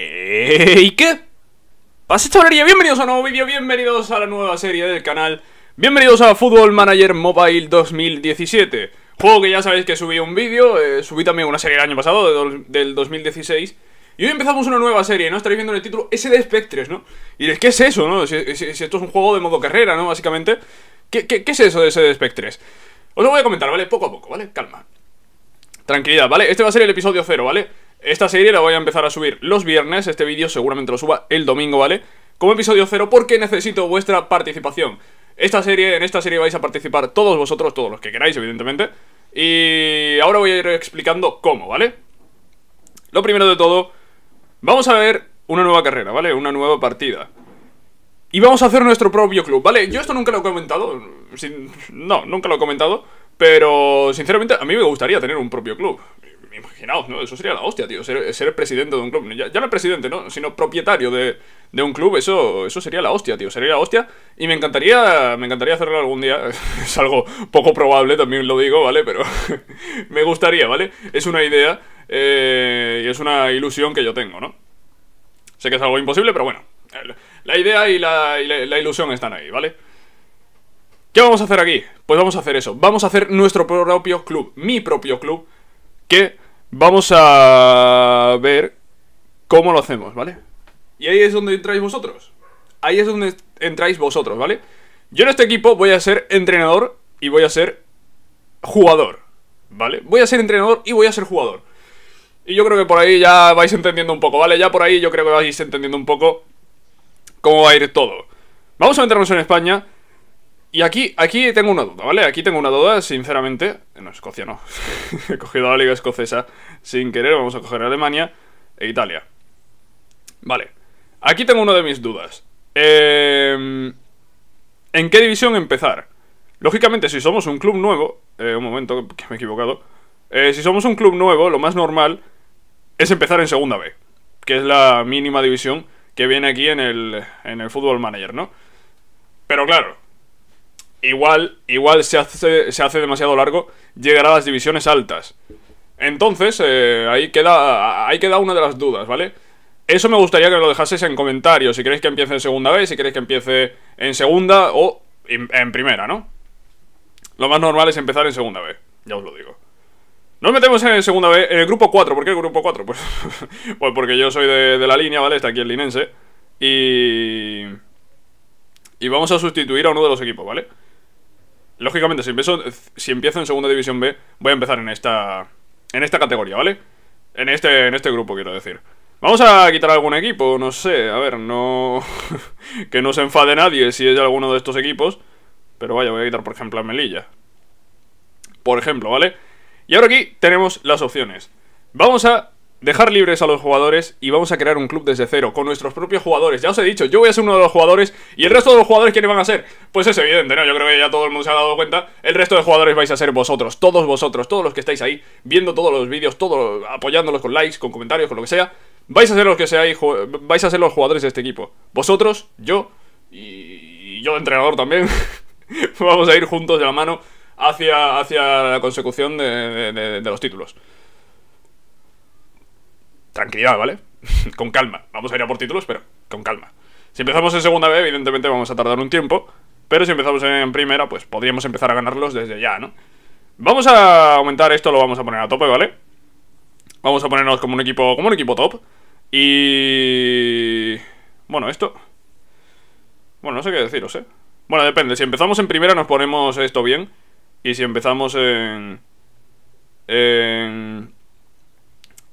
Eh, ¿Y qué? esta chavalería, bienvenidos a un nuevo vídeo, bienvenidos a la nueva serie del canal Bienvenidos a Football Manager Mobile 2017 Juego que ya sabéis que subí un vídeo, eh, subí también una serie el año pasado, del 2016 Y hoy empezamos una nueva serie, ¿no? Estaréis viendo en el título SD Spectres, ¿no? Y diréis, ¿qué es eso, no? Si, esto es un juego de modo carrera, ¿no? Básicamente ¿Qué, es eso de SD Spectres? Os lo voy a comentar, ¿vale? Poco a poco, ¿vale? Calma Tranquilidad, ¿vale? Este va a ser el episodio cero, ¿vale? Esta serie la voy a empezar a subir los viernes, este vídeo seguramente lo suba el domingo, ¿vale? Como episodio cero porque necesito vuestra participación. Esta serie, en esta serie vais a participar todos vosotros, todos los que queráis, evidentemente. Y ahora voy a ir explicando cómo, ¿vale? Lo primero de todo, vamos a ver una nueva carrera, ¿vale? Una nueva partida. Y vamos a hacer nuestro propio club, ¿vale? Yo esto nunca lo he comentado. No, nunca lo he comentado. Pero, sinceramente, a mí me gustaría tener un propio club imaginaos, ¿no? Eso sería la hostia, tío. Ser, presidente de un club. Ya, ya, no presidente, ¿no? Sino propietario de, un club. Eso, eso sería la hostia, tío. Sería la hostia. Y me encantaría. Me encantaría hacerlo algún día. Es algo poco probable, también lo digo, ¿vale? Pero me gustaría, ¿vale? Es una idea. Eh, y es una ilusión que yo tengo, ¿no? Sé que es algo imposible, pero bueno. La idea y la, la ilusión están ahí, ¿vale? ¿Qué vamos a hacer aquí? Pues vamos a hacer eso. Vamos a hacer nuestro propio club. Mi propio club. Que Vamos a ver cómo lo hacemos, ¿vale? Y ahí es donde entráis vosotros. Ahí es donde entráis vosotros, ¿vale? Yo en este equipo voy a ser entrenador y voy a ser jugador, ¿vale? Voy a ser entrenador y voy a ser jugador. Y yo creo que por ahí ya vais entendiendo un poco, ¿vale? Ya por ahí yo creo que vais entendiendo un poco cómo va a ir todo. Vamos a meternos en España. Y aquí, aquí tengo una duda, ¿vale? Aquí tengo una duda, sinceramente. No, Escocia no. He cogido la liga escocesa sin querer. Vamos a coger Alemania e Italia. Vale. Aquí tengo una de mis dudas. Em, ¿En qué división empezar? Lógicamente, si somos un club nuevo. Eh, un momento, que me he equivocado. Eh, si somos un club nuevo, lo más normal es empezar en segunda B. Que es la mínima división que viene aquí en el, en el Football Manager, ¿no? Pero claro, igual, igual se hace, demasiado largo Llegará a las divisiones altas. Entonces, eh, ahí, queda, ahí queda una de las dudas, ¿vale? Eso me gustaría que lo dejaseis en comentarios, si queréis que empiece en segunda vez, si queréis que empiece en segunda o en primera, ¿no? Lo más normal es empezar en segunda vez, ya os lo digo. Nos metemos en segunda vez, en el grupo 4, ¿por qué el grupo 4? Pues, pues, porque yo soy de, la línea, ¿vale? Está aquí el linense. Y... Y vamos a sustituir a uno de los equipos, ¿vale? vale Lógicamente, si empiezo, si empiezo en segunda división B, voy a empezar en esta. En esta categoría, ¿vale? En este, en este grupo, quiero decir. Vamos a quitar algún equipo, no sé, a ver, no. que no se enfade nadie si es de alguno de estos equipos. Pero vaya, voy a quitar, por ejemplo, a Melilla. Por ejemplo, ¿vale? Y ahora aquí tenemos las opciones. Vamos a dejar libres a los jugadores y vamos a crear un club desde cero con nuestros propios jugadores. Ya os he dicho, yo voy a ser uno de los jugadores y el resto de los jugadores ¿quiénes van a ser? Pues es evidente, ¿no? Yo creo que ya todo el mundo se ha dado cuenta. El resto de jugadores vais a ser vosotros, todos vosotros, todos los que estáis ahí viendo todos los vídeos, todos apoyándolos con likes, con comentarios, con lo que sea. Vais a ser los que seáis, vais a ser los jugadores de este equipo. Vosotros, yo y yo entrenador también. vamos a ir juntos de la mano hacia, hacia la consecución de los títulos tranquilidad, ¿vale? con calma. Vamos a ir a por títulos, pero con calma. Si empezamos en segunda B, evidentemente vamos a tardar un tiempo, pero si empezamos en primera, pues podríamos empezar a ganarlos desde ya, ¿no? Vamos a aumentar esto, lo vamos a poner a tope, ¿vale? Vamos a ponernos como un equipo, como un equipo top. Y... Bueno, esto... Bueno, no sé qué deciros, ¿eh? Bueno, depende. Si empezamos en primera nos ponemos esto bien. Y si empezamos en... En...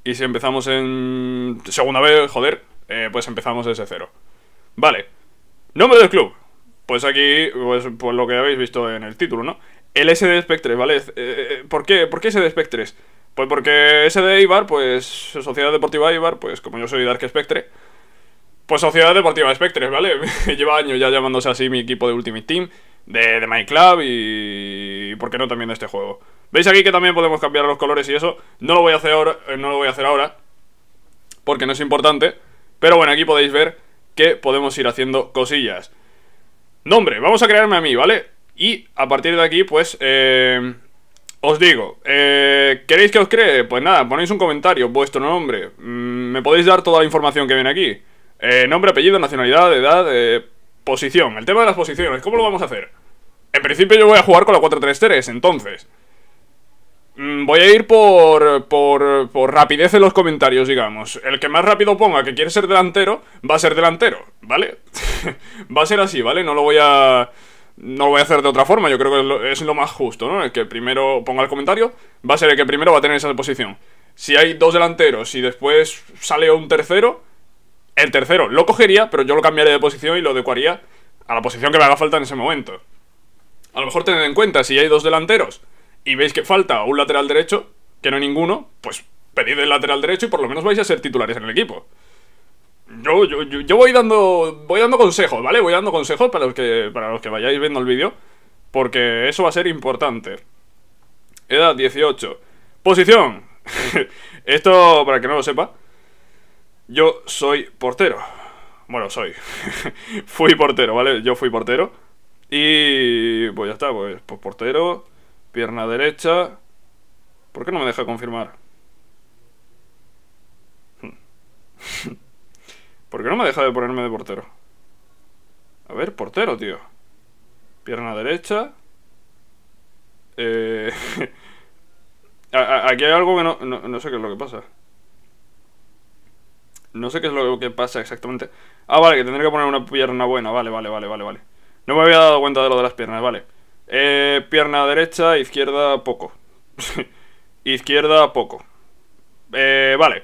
Y si empezamos en segunda vez, joder, eh, pues empezamos ese cero. Vale. Nombre del club. Pues aquí, pues, lo que habéis visto en el título, ¿no? El SD Spectres, ¿vale? Eh, eh, ¿por, qué? ¿Por qué SD Spectres? Pues porque SD Ibar, pues Sociedad Deportiva Ibar, pues como yo soy Dark Spectre, pues Sociedad Deportiva Spectres, ¿vale? Lleva años ya llamándose así mi equipo de Ultimate Team, de, de My Club y, ¿por qué no también de este juego? Veis aquí que también podemos cambiar los colores y eso. No lo voy a hacer ahora, eh, no lo voy a hacer ahora porque no es importante. Pero bueno, aquí podéis ver que podemos ir haciendo cosillas. Nombre, vamos a crearme a mí, ¿vale? Y a partir de aquí, pues, eh, os digo, eh, ¿queréis que os cree? Pues nada, ponéis un comentario, vuestro nombre. Mm, me podéis dar toda la información que viene aquí. Eh, nombre, apellido, nacionalidad, edad, eh, posición. El tema de las posiciones, ¿cómo lo vamos a hacer? En principio yo voy a jugar con la 4-3-3, entonces... Mm, voy a ir por, por, por, rapidez en los comentarios, digamos. El que más rápido ponga que quiere ser delantero, va a ser delantero, ¿vale? va a ser así, ¿vale? No lo voy a... No lo voy a hacer de otra forma, yo creo que es lo, más justo, ¿no? El que primero ponga el comentario va a ser el que primero va a tener esa posición. Si hay dos delanteros y después sale un tercero, el tercero lo cogería, pero yo lo cambiaría de posición y lo adecuaría a la posición que me haga falta en ese momento. A lo mejor tener en cuenta, si hay dos delanteros y veis que falta un lateral derecho, que no hay ninguno, pues pedid el lateral derecho y por lo menos vais a ser titulares en el equipo. Yo, voy dando voy dando consejos, ¿vale? Voy dando consejos para los que, para los que vayáis viendo el vídeo, porque eso va a ser importante. Edad 18. Posición. Esto, para que no lo sepa, yo soy portero. Bueno, soy. fui portero, ¿vale? Yo fui portero. Y pues ya está, pues, pues portero. Pierna derecha. ¿Por qué no me deja confirmar? ¿Por qué no me deja de ponerme de portero? A ver, portero, tío. Pierna derecha. Eh, aquí hay algo que no, no, sé qué es lo que pasa. No sé qué es lo que pasa exactamente. Ah, vale, que tendré que poner una pierna buena. Vale, vale, vale, vale, vale. No me había dado cuenta de lo de las piernas, vale. Eh, pierna derecha, izquierda poco. izquierda poco. Eh, vale.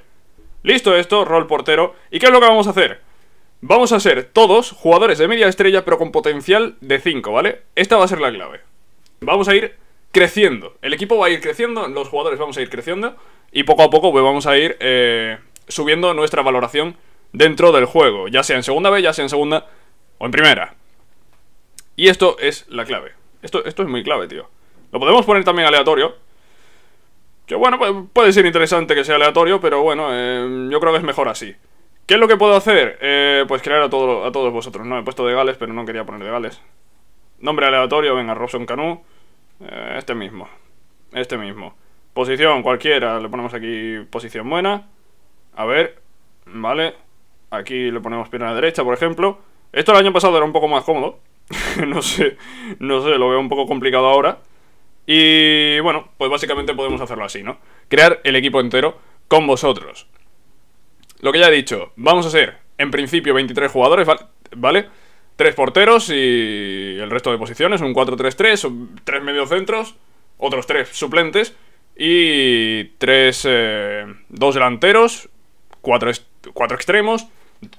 Listo esto, rol portero. ¿Y qué es lo que vamos a hacer? Vamos a ser todos jugadores de media estrella pero con potencial de 5, ¿vale? Esta va a ser la clave. Vamos a ir creciendo. El equipo va a ir creciendo, los jugadores vamos a ir creciendo y poco a poco pues, vamos a ir eh, subiendo nuestra valoración dentro del juego, ya sea en segunda vez, ya sea en segunda o en primera. Y esto es la clave. Esto, es muy clave, tío. Lo podemos poner también aleatorio. Que bueno, puede ser interesante que sea aleatorio, pero bueno, em, yo creo que es mejor así. ¿Qué es lo que puedo hacer? Eh, pues crear a, todos a todos vosotros. No, he puesto de Gales, pero no quería poner de Gales. Nombre aleatorio, venga, Robson Canu. Eh, este mismo. Este mismo. Posición, cualquiera. Le ponemos aquí posición buena. A ver, vale. Aquí le ponemos pierna derecha, por ejemplo. Esto el año pasado era un poco más cómodo. no sé, no sé, lo veo un poco complicado ahora. Y bueno, pues básicamente podemos hacerlo así, ¿no? Crear el equipo entero con vosotros. Lo que ya he dicho, vamos a ser, en principio, 23 jugadores, ¿vale? Tres porteros y el resto de posiciones, un 4-3-3, tres mediocentros, otros tres suplentes y tres, eh, dos delanteros, cuatro, cuatro extremos,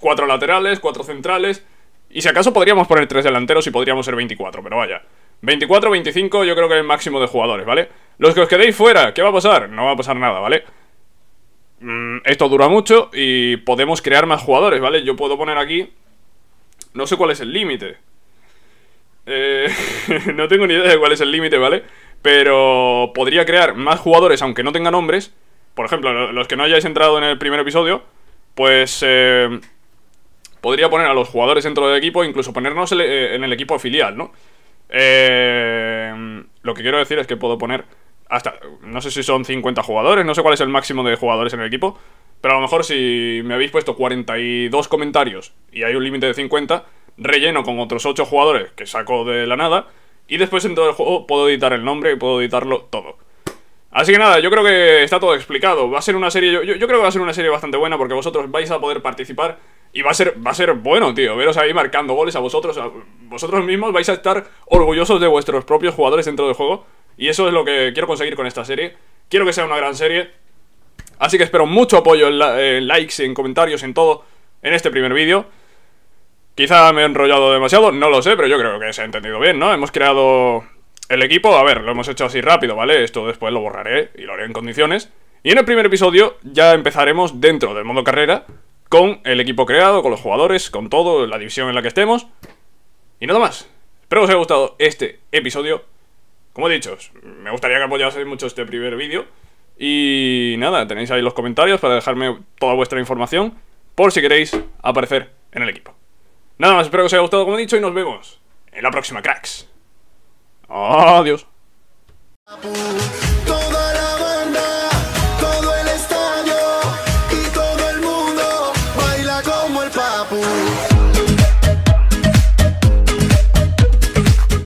cuatro laterales, cuatro centrales y si acaso podríamos poner tres delanteros y podríamos ser 24, pero vaya. 24, 25 yo creo que es el máximo de jugadores, ¿vale? Los que os quedéis fuera, ¿qué va a pasar? No va a pasar nada, ¿vale? Mm, esto dura mucho y podemos crear más jugadores, ¿vale? Yo puedo poner aquí... No sé cuál es el límite. Eh, no tengo ni idea de cuál es el límite, ¿vale? Pero podría crear más jugadores aunque no tengan nombres. Por ejemplo, los que no hayáis entrado en el primer episodio, pues... Eh, podría poner a los jugadores dentro del equipo, incluso ponernos eh, en el equipo filial, ¿no? Eh, lo que quiero decir es que puedo poner hasta, no sé si son 50 jugadores, no sé cuál es el máximo de jugadores en el equipo, pero a lo mejor si me habéis puesto 42 comentarios y hay un límite de 50, relleno con otros 8 jugadores que saco de la nada y después en todo el juego puedo editar el nombre y puedo editarlo todo. Así que nada, yo creo que está todo explicado. Va a ser una serie, yo, creo que va a ser una serie bastante buena porque vosotros vais a poder participar y va a ser, va a ser bueno, tío, veros ahí marcando goles a vosotros. A vosotros mismos vais a estar orgullosos de vuestros propios jugadores dentro del juego. Y eso es lo que quiero conseguir con esta serie. Quiero que sea una gran serie. Así que espero mucho apoyo en, en likes, en comentarios, en todo, en este primer vídeo. Quizá me he enrollado demasiado, no lo sé, pero yo creo que se ha entendido bien, ¿no? Hemos creado el equipo, a ver, lo hemos hecho así rápido, ¿vale? Esto después lo borraré y lo haré en condiciones. Y en el primer episodio ya empezaremos dentro del modo carrera, con el equipo creado, con los jugadores, con todo, la división en la que estemos. Y nada más. Espero que os haya gustado este episodio. Como he dicho, me gustaría que apoyaseis mucho este primer vídeo. Y nada, tenéis ahí los comentarios para dejarme toda vuestra información por si queréis aparecer en el equipo. Nada más, espero que os haya gustado como he dicho y nos vemos en la próxima, cracks. Adiós.